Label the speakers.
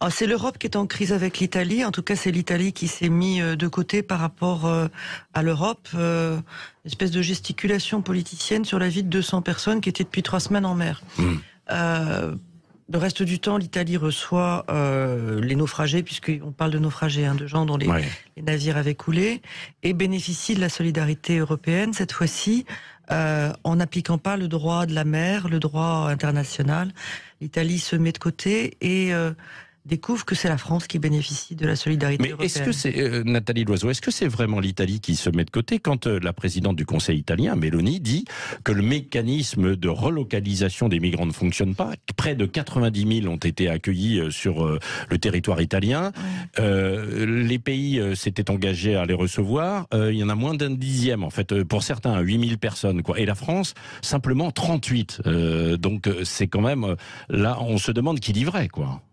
Speaker 1: Ah, c'est l'Europe qui est en crise avec l'Italie. En tout cas, c'est l'Italie qui s'est mise euh, de côté par rapport euh, à l'Europe. Euh, une espèce de gesticulation politicienne sur la vie de 200 personnes qui étaient depuis trois semaines en mer. Hmm. le reste du temps, l'Italie reçoit les naufragés, puisqu'on parle de naufragés, hein, de gens dont les, navires avaient coulé, et bénéficie de la solidarité européenne, cette fois-ci, en n'appliquant pas le droit de la mer, le droit international. L'Italie se met de côté et découvre que c'est la France qui bénéficie de la solidarité Mais est-ce que c'est,
Speaker 2: euh, Nathalie Loiseau, est-ce que c'est vraiment l'Italie qui se met de côté quand euh, la présidente du Conseil italien, Meloni, dit que le mécanisme de relocalisation des migrants ne fonctionne pas Près de 90 000 ont été accueillis euh, sur le territoire italien. les pays s'étaient engagés à les recevoir. il y en a moins d'un dixième, en fait, pour certains, 8 000 personnes. Quoi. Et la France, simplement 38. donc c'est quand même, là, on se demande qui livrait, quoi.